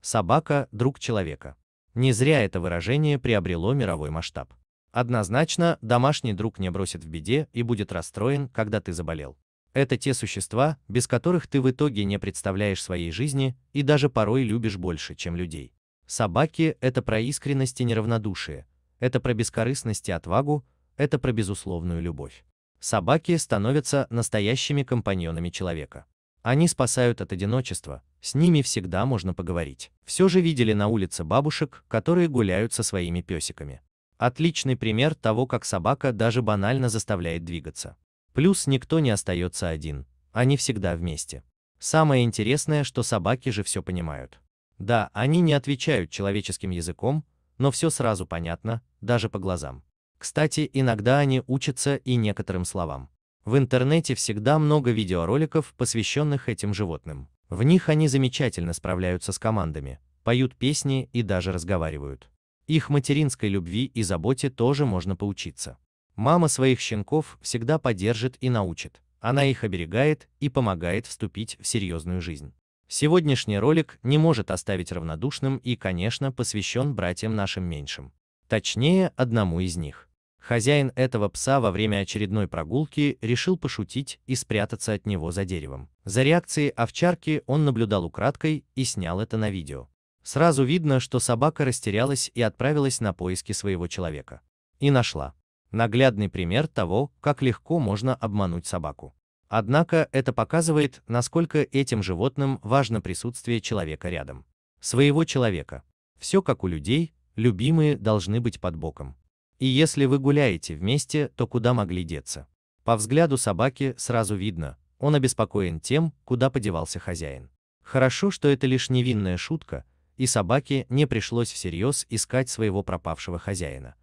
Собака – друг человека. Не зря это выражение приобрело мировой масштаб. Однозначно, домашний друг не бросит в беде и будет расстроен, когда ты заболел. Это те существа, без которых ты в итоге не представляешь своей жизни и даже порой любишь больше, чем людей. Собаки – это про искренность и неравнодушие, это про бескорыстность и отвагу, это про безусловную любовь. Собаки становятся настоящими компаньонами человека. Они спасают от одиночества, с ними всегда можно поговорить. Все же видели на улице бабушек, которые гуляют со своими песиками. Отличный пример того, как собака даже банально заставляет двигаться. Плюс никто не остается один, они всегда вместе. Самое интересное, что собаки же все понимают. Да, они не отвечают человеческим языком, но все сразу понятно, даже по глазам. Кстати, иногда они учатся и некоторым словам. В интернете всегда много видеороликов, посвященных этим животным. В них они замечательно справляются с командами, поют песни и даже разговаривают. Их материнской любви и заботе тоже можно поучиться. Мама своих щенков всегда поддержит и научит. Она их оберегает и помогает вступить в серьезную жизнь. Сегодняшний ролик не может оставить равнодушным и, конечно, посвящен братьям нашим меньшим. Точнее, одному из них. Хозяин этого пса во время очередной прогулки решил пошутить и спрятаться от него за деревом. За реакцией овчарки он наблюдал украдкой и снял это на видео. Сразу видно, что собака растерялась и отправилась на поиски своего человека. И нашла. Наглядный пример того, как легко можно обмануть собаку. Однако это показывает, насколько этим животным важно присутствие человека рядом. Своего человека. Все как у людей, любимые должны быть под боком. И если вы гуляете вместе, то куда могли деться? По взгляду собаки сразу видно, он обеспокоен тем, куда подевался хозяин. Хорошо, что это лишь невинная шутка, и собаке не пришлось всерьез искать своего пропавшего хозяина.